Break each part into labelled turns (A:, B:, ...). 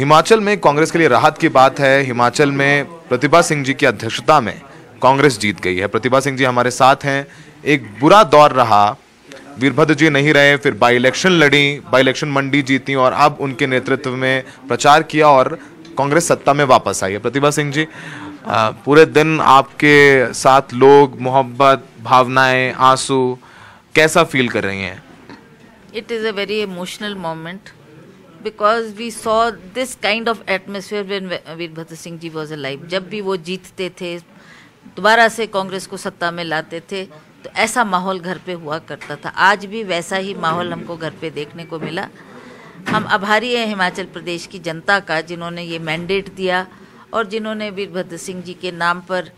A: हिमाचल में कांग्रेस के लिए राहत की बात है हिमाचल में प्रतिभा सिंह जी की अध्यक्षता में कांग्रेस जीत गई है प्रतिभा सिंह जी हमारे साथ हैं एक बुरा दौर रहा वीरभद्र जी नहीं रहे फिर बाई इलेक्शन लड़ी बाई इलेक्शन मंडी जीती और अब उनके नेतृत्व में प्रचार किया और कांग्रेस सत्ता में वापस आई है प्रतिभा सिंह जी पूरे दिन आपके साथ लोग मोहब्बत भावनाएं आंसू कैसा फील कर रही हैं
B: it is a very emotional moment because we saw this kind of atmosphere when Virbhadra Singh ji was life जब भी वो जीतते थे दोबारा से कांग्रेस को सत्ता में लाते थे तो ऐसा माहौल घर पे हुआ करता था आज भी वैसा ही माहौल हमको घर पे देखने को मिला हम आभारी हैं हिमाचल प्रदेश की जनता का जिन्होंने ये मैंडेट दिया और जिन्होंने वीरभद्र सिंह जी के नाम पर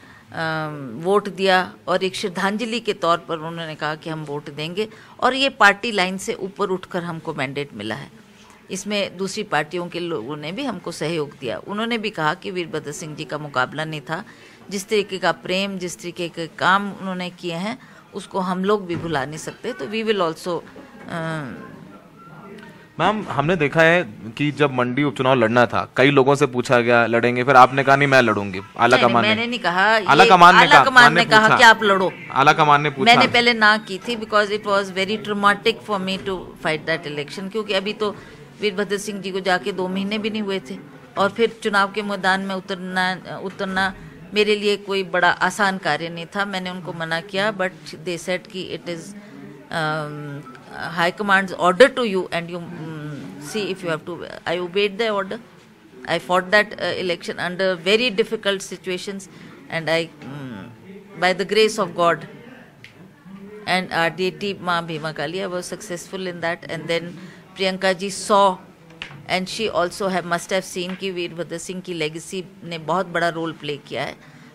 B: वोट दिया और एक श्रद्धांजलि के तौर पर उन्होंने कहा कि हम वोट देंगे और ये पार्टी लाइन से ऊपर उठकर हमको मैंडेट मिला है इसमें दूसरी पार्टियों के लोगों ने भी हमको सहयोग दिया उन्होंने भी कहा कि वीरभद्र सिंह जी का मुकाबला नहीं था जिस तरीके का प्रेम जिस तरीके के काम उन्होंने किए हैं उसको हम लोग भी भुला नहीं सकते तो वी विल ऑल्सो
A: मैम हमने देखा है कि जब मंडी उपचुनाव लड़ना था कई लोगों से पूछा गया लड़ेंगे फिर आपने कहा नहीं मैं लड़ूंगी आला कमान मैंने
B: नहीं कहा आला कमान ने आला कमान ने कहा कि आप लड़ो
A: आला कमान ने पूछा मैंने पहले
B: ना की थी because it was very traumatic for me to fight that election क्योंकि अभी तो वीरभद्र सिंह जी को जाके दो महीने भी नहीं हुए थे और फिर चुनाव के मैदान में उतरना उतरना मेरे लिए कोई बड़ा आसान कार्य नहीं था मैंने उनको मना किया बट दे सेट कि it is high command order to you and you see if you have to I obeyed the order I fought that election under very difficult situation and I by the grace of God and R D T Maa Bhima Kalia was successful in that and then Priyanka ji saw and she also है must have seen की वीरभद्र सिंह की legacy ने बहुत बड़ा role play किया है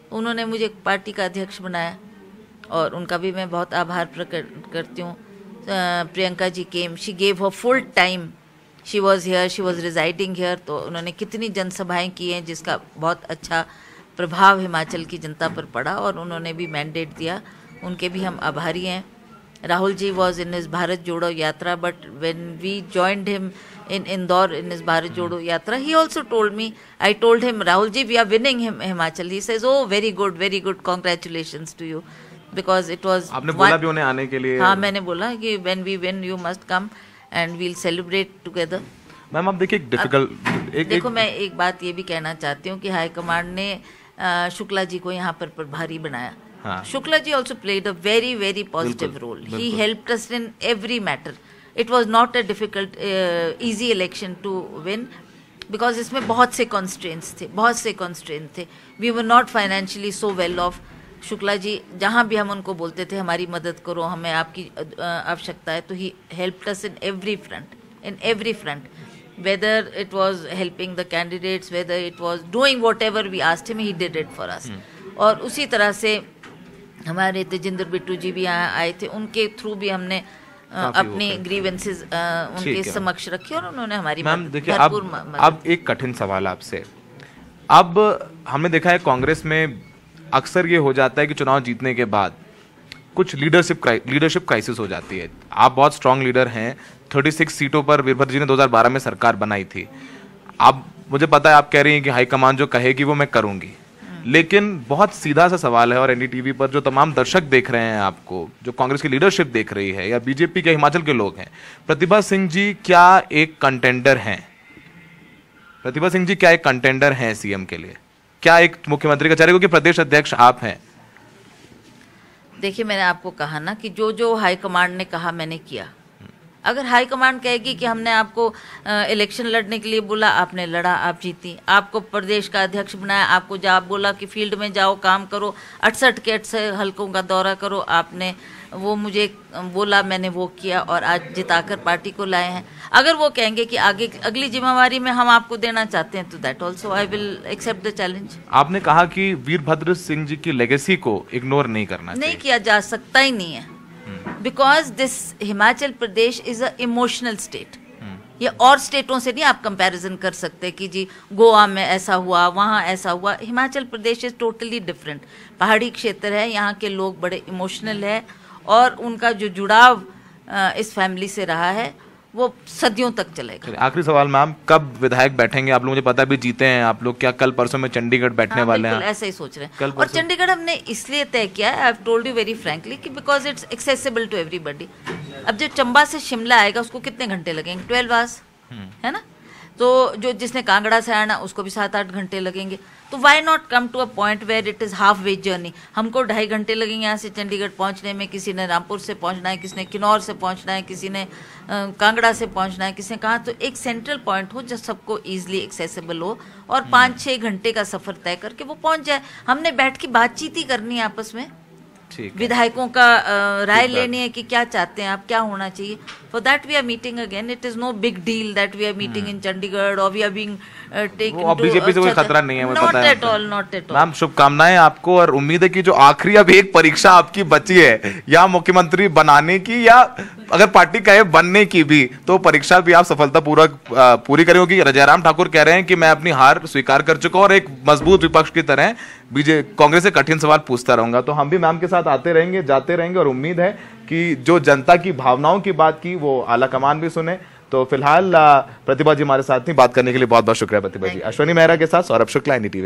B: तो उन्होंने मुझे पार्टी का अध्यक्ष बनाया और उनका भी मैं बहुत आभार प्रकट करती हूँ Priyanka ji came she gave her full time she was here she was residing here तो उन्होंने कितनी जनसभाएं की हैं जिसका बहुत अच्छा प्रभाव हिमाचल की जनता पर पड़ा और उन्होंने भी मैंडेट दिया उनके भी हम आभारी हैं Rahul ji was in his Bharat Jodo Yatra but when we joined him in Indore in his Bharat Jodo Yatra he also told me I told him Rahul ji we are winning him Himachal he says oh very good very good congratulation to you because it was
A: आने के लिए हाँ मैंने
B: बोला कि when we win you must come and we'll celebrate together
A: ma'am आप देखिए difficult देखो
B: मैं एक बात ये भी कहना चाहती हूँ कि हाईकमांड ने शुक्ला जी को यहाँ पर प्रभारी बनाया हाँ। Shukla ji also played a very very positive role he help in every matter it was not a difficult a election to win because इसमें बहुत से कॉन्स्ट्रेंट्स थे बहुत से कॉन्स्ट्रेंट थे we were not financially so well off Shukla ji जहाँ भी हम उनको बोलते थे हमारी मदद करो हमें आपकी uh, आवश्यकता है तो he help us in every front in every front whether it was helping the candidates whether it was doing whatever we asked him he did it for us और उसी तरह से हमारे तेजिंदर बिट्टू जी भी यहाँ आए थे उनके थ्रू भी हमने अपने ग्रीवेंसेस उनके समक्ष रखे और उन्होंने हमारी मैम देखिए अब अब
A: एक कठिन सवाल आपसे अब हमने देखा है कांग्रेस में अक्सर ये हो जाता है कि चुनाव जीतने के बाद कुछ लीडरशिप लीडरशिप क्राइसिस हो जाती है आप बहुत स्ट्रांग लीडर हैं 36 सीटों पर वीरभद्र जी ने 2012 में सरकार बनाई थी आप मुझे पता है आप कह रही हैं कि हाईकमान जो कहेगी वो मैं करूंगी लेकिन बहुत सीधा सा सवाल है और एनडीटीवी पर जो तमाम दर्शक देख रहे हैं आपको जो कांग्रेस की लीडरशिप देख रही है या बीजेपी के हिमाचल के लोग हैं प्रतिभा सिंह जी क्या एक कंटेंडर हैं प्रतिभा सिंह जी क्या एक कंटेंडर हैं सीएम के लिए क्या एक मुख्यमंत्री का चेहरा क्योंकि प्रदेश अध्यक्ष आप हैं
B: देखिए मैंने आपको कहा ना कि जो जो हाईकमांड ने कहा मैंने किया अगर हाई कमांड कहेगी कि हमने आपको इलेक्शन लड़ने के लिए बोला आपने लड़ा आप जीती आपको प्रदेश का अध्यक्ष बनाया आपको जब बोला कि फील्ड में जाओ काम करो अड़सठ के अड़सठ हल्कों का दौरा करो आपने वो मुझे बोला मैंने वो किया और आज जिताकर पार्टी को लाए हैं अगर वो कहेंगे कि आगे अगली जिम्मेवारी में हम आपको देना चाहते हैं तो that also I will accept the challenge
A: आपने कहा कि वीरभद्र सिंह जी की लेगेसी को इग्नोर नहीं करना
B: नहीं किया जा सकता ही नहीं है because this Himachal Pradesh is a emotional state ये और स्टेटों से नहीं आप कंपैरिजन कर सकते कि जी गोवा में ऐसा हुआ वहाँ ऐसा हुआ Himachal Pradesh is totally different पहाड़ी क्षेत्र है यहाँ के लोग बड़े इमोशनल है और उनका जो जुड़ाव इस फैमिली से रहा है वो सदियों तक चलेगा
A: आखिरी सवाल मैम कब विधायक बैठेंगे आप लोग मुझे पता भी जीते हैं आप लोग क्या कल परसों में चंडीगढ़ बैठने हाँ, वाले हैं ऐसे
B: ही सोच रहे हैं और चंडीगढ़ हमने इसलिए तय किया है I told you very frankly कि because it's accessible to everybody अब जो चंबा से शिमला आएगा उसको कितने घंटे लगेंगे ट्वेल्व हम्म। आवर्स है ना तो जो जिसने कांगड़ा से आना उसको भी सात आठ घंटे लगेंगे तो why not come to a point where it is halfway journey हमको ढाई घंटे लगेंगे यहाँ से चंडीगढ़ पहुँचने में किसी ने रामपुर से पहुँचना है किसी ने किन्नौर से पहुँचना है किसी ने कांगड़ा से पहुँचना है किसी ने कहा तो एक सेंट्रल पॉइंट हो जो सबको ईजिली एक्सेसिबल हो और हम्म। पाँच छः घंटे का सफ़र तय करके वो पहुँच जाए हमने बैठ के बातचीत ही करनी है आपस में विधायकों का राय लेनी है कि क्या चाहते हैं आप क्या होना चाहिए for that we are meeting again it is no big deal that we are meeting hmm. in chandigarh or we are being uh, वो से कोई खतरा
A: नहीं है मैं पता
B: है
A: मैम शुभकामनाएं आपको और उम्मीद है कि जो आखिरी अभी एक परीक्षा आपकी बची है या मुख्यमंत्री बनाने की या अगर पार्टी कहे बनने की भी तो परीक्षा भी आप सफलता पूरा पूरी करेंगे रजाराम ठाकुर कह रहे हैं कि मैं अपनी हार स्वीकार कर चुका और एक मजबूत विपक्ष की तरह बीजेपी कांग्रेस से कठिन सवाल पूछता रहूंगा तो हम भी मैम के साथ आते रहेंगे जाते रहेंगे और उम्मीद है कि जो जनता की भावनाओं की बात की वो आला कमान भी सुने तो फिलहाल प्रतिभा जी हमारे साथ थी बात करने के लिए बहुत बहुत शुक्रिया प्रतिभा जी अश्वनी मेहरा के साथ सौरभ शुक्ला एन टीवी